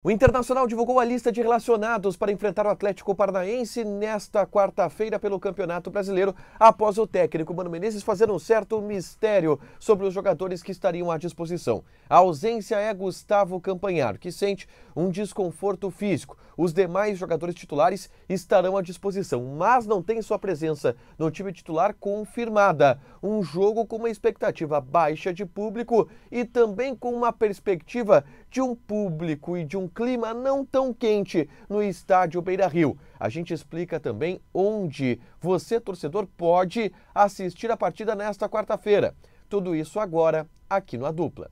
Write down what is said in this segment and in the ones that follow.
O Internacional divulgou a lista de relacionados para enfrentar o Atlético Paranaense nesta quarta-feira pelo Campeonato Brasileiro, após o técnico Mano Menezes fazer um certo mistério sobre os jogadores que estariam à disposição. A ausência é Gustavo Campanhar, que sente um desconforto físico os demais jogadores titulares estarão à disposição, mas não tem sua presença no time titular confirmada. Um jogo com uma expectativa baixa de público e também com uma perspectiva de um público e de um clima não tão quente no estádio Beira Rio. A gente explica também onde você, torcedor, pode assistir a partida nesta quarta-feira. Tudo isso agora aqui no A Dupla.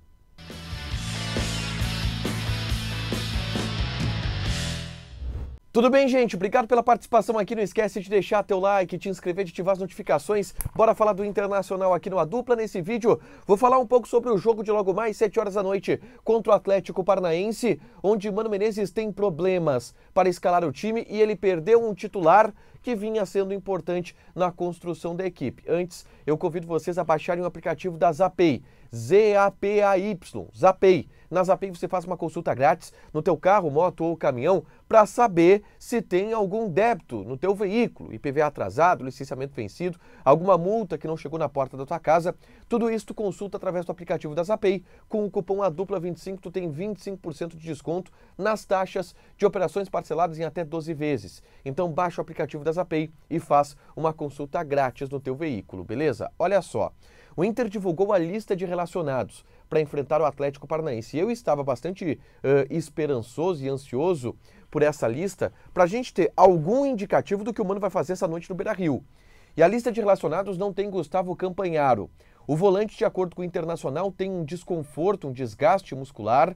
Tudo bem, gente? Obrigado pela participação aqui. Não esquece de deixar teu like, te inscrever, de ativar as notificações. Bora falar do Internacional aqui no A Dupla nesse vídeo. Vou falar um pouco sobre o jogo de logo mais, 7 horas da noite, contra o Atlético Paranaense, onde Mano Menezes tem problemas para escalar o time e ele perdeu um titular que vinha sendo importante na construção da equipe. Antes, eu convido vocês a baixarem o aplicativo da Zapay, Z-A-P-A-Y, Zapay. Na Zapay você faz uma consulta grátis no teu carro, moto ou caminhão para saber se tem algum débito no teu veículo, IPVA atrasado, licenciamento vencido, alguma multa que não chegou na porta da tua casa. Tudo isso tu consulta através do aplicativo da Zapay. Com o cupom ADUPLA25 tu tem 25% de desconto nas taxas de operações parceladas em até 12 vezes. Então baixa o aplicativo da Zapay e faz uma consulta grátis no teu veículo, beleza? Olha só, o Inter divulgou a lista de relacionados para enfrentar o Atlético Paranaense. Eu estava bastante uh, esperançoso e ansioso por essa lista para a gente ter algum indicativo do que o Mano vai fazer essa noite no Beira-Rio. E a lista de relacionados não tem Gustavo Campanharo. O volante, de acordo com o Internacional, tem um desconforto, um desgaste muscular.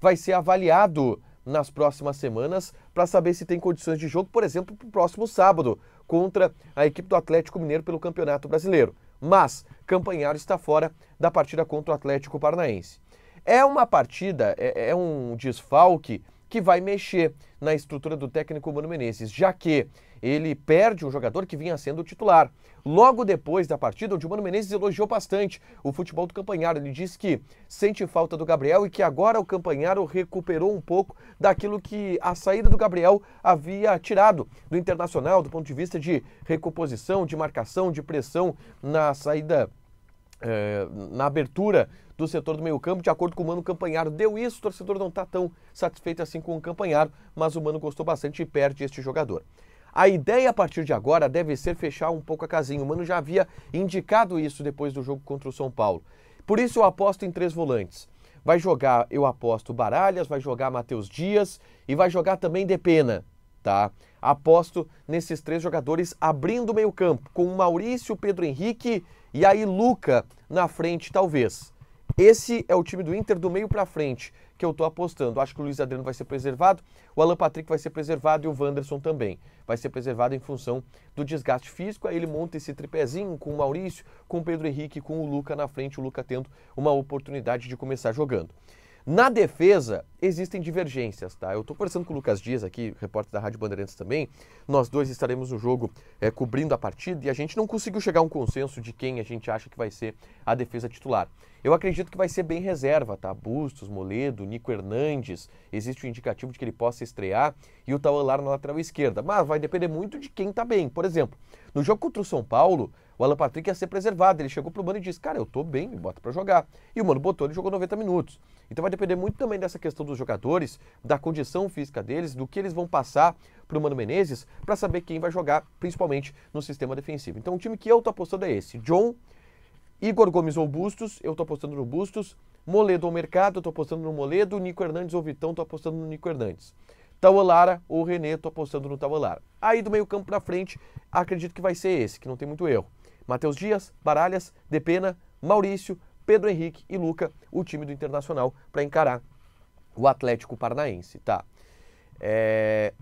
Vai ser avaliado nas próximas semanas para saber se tem condições de jogo, por exemplo, para o próximo sábado, contra a equipe do Atlético Mineiro pelo Campeonato Brasileiro. Mas Campanharo está fora da partida contra o Atlético Paranaense. É uma partida, é, é um desfalque que vai mexer na estrutura do técnico Mano Menezes, já que ele perde um jogador que vinha sendo titular. Logo depois da partida, o Mano Menezes elogiou bastante o futebol do Campanharo, ele disse que sente falta do Gabriel e que agora o Campanharo recuperou um pouco daquilo que a saída do Gabriel havia tirado do Internacional, do ponto de vista de recomposição, de marcação, de pressão na saída é, na abertura do setor do meio-campo, de acordo com o Mano Campanharo. Deu isso, o torcedor não está tão satisfeito assim com o Campanharo, mas o Mano gostou bastante e perde este jogador. A ideia a partir de agora deve ser fechar um pouco a casinha. O Mano já havia indicado isso depois do jogo contra o São Paulo. Por isso eu aposto em três volantes. Vai jogar, eu aposto, Baralhas, vai jogar Matheus Dias e vai jogar também Depena, tá? Aposto nesses três jogadores abrindo o meio campo, com Maurício, Pedro Henrique e aí Luca na frente, talvez. Esse é o time do Inter do meio para frente que eu estou apostando. Acho que o Luiz Adriano vai ser preservado, o Alan Patrick vai ser preservado e o Wanderson também. Vai ser preservado em função do desgaste físico. Aí ele monta esse tripézinho com o Maurício, com o Pedro Henrique, com o Luca na frente, o Luca tendo uma oportunidade de começar jogando. Na defesa, existem divergências, tá? Eu estou conversando com o Lucas Dias aqui, repórter da Rádio Bandeirantes também. Nós dois estaremos no jogo é, cobrindo a partida e a gente não conseguiu chegar a um consenso de quem a gente acha que vai ser a defesa titular. Eu acredito que vai ser bem reserva, tá? Bustos, Moledo, Nico Hernandes, existe o um indicativo de que ele possa estrear e o Tauelar na lateral esquerda. Mas vai depender muito de quem tá bem. Por exemplo, no jogo contra o São Paulo, o Alan Patrick ia ser preservado. Ele chegou pro Mano e disse, cara, eu tô bem, me bota para jogar. E o Mano botou, ele jogou 90 minutos. Então vai depender muito também dessa questão dos jogadores, da condição física deles, do que eles vão passar pro Mano Menezes para saber quem vai jogar, principalmente no sistema defensivo. Então o time que eu tô apostando é esse. John... Igor Gomes ou Bustos, eu tô apostando no Bustos. Moledo ou Mercado, eu tô apostando no Moledo. Nico Hernandes ou Vitão, tô apostando no Nico Hernandes. Tauelara ou René, tô apostando no Tauelara. Aí do meio campo pra frente, acredito que vai ser esse, que não tem muito erro. Matheus Dias, Baralhas, Depena, Maurício, Pedro Henrique e Luca, o time do Internacional, para encarar o Atlético Paranaense, tá? É...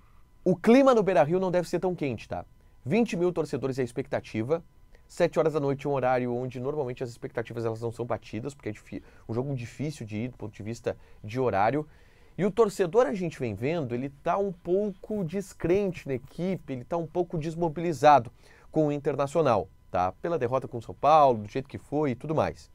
O clima no Beira-Rio não deve ser tão quente, tá? 20 mil torcedores é a expectativa, 7 horas da noite um horário onde normalmente as expectativas elas não são batidas, porque é um jogo difícil de ir do ponto de vista de horário. E o torcedor, a gente vem vendo, ele está um pouco descrente na equipe, ele está um pouco desmobilizado com o Internacional, tá? Pela derrota com o São Paulo, do jeito que foi e tudo mais.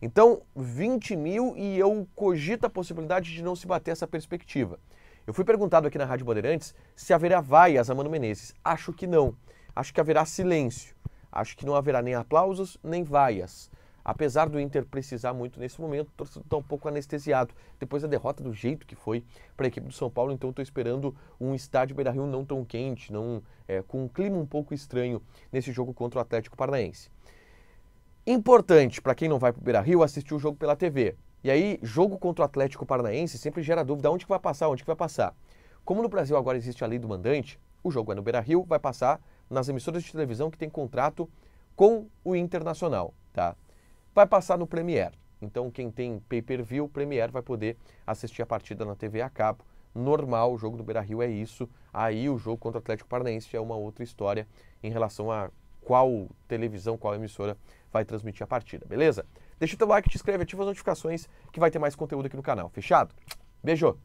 Então, 20 mil e eu cogito a possibilidade de não se bater essa perspectiva. Eu fui perguntado aqui na Rádio Bandeirantes se haverá vaias a Mano Menezes. Acho que não. Acho que haverá silêncio. Acho que não haverá nem aplausos, nem vaias. Apesar do Inter precisar muito nesse momento, o torcedor está um pouco anestesiado. Depois da derrota do jeito que foi para a equipe do São Paulo, então estou esperando um estádio Beira-Rio não tão quente, não é, com um clima um pouco estranho nesse jogo contra o Atlético Paranaense. Importante para quem não vai para o Beira-Rio assistir o jogo pela TV. E aí, jogo contra o Atlético Paranaense sempre gera dúvida onde que vai passar, onde que vai passar. Como no Brasil agora existe a lei do mandante, o jogo é no Beira-Rio, vai passar nas emissoras de televisão que tem contrato com o Internacional, tá? Vai passar no Premier. Então quem tem pay-per-view, Premier vai poder assistir a partida na TV a cabo. Normal, o jogo do Beira-Rio é isso. Aí o jogo contra o Atlético Paranaense é uma outra história em relação a qual televisão, qual emissora vai transmitir a partida, beleza? Deixa o teu like, te inscreve, ativa as notificações que vai ter mais conteúdo aqui no canal. Fechado? Beijo!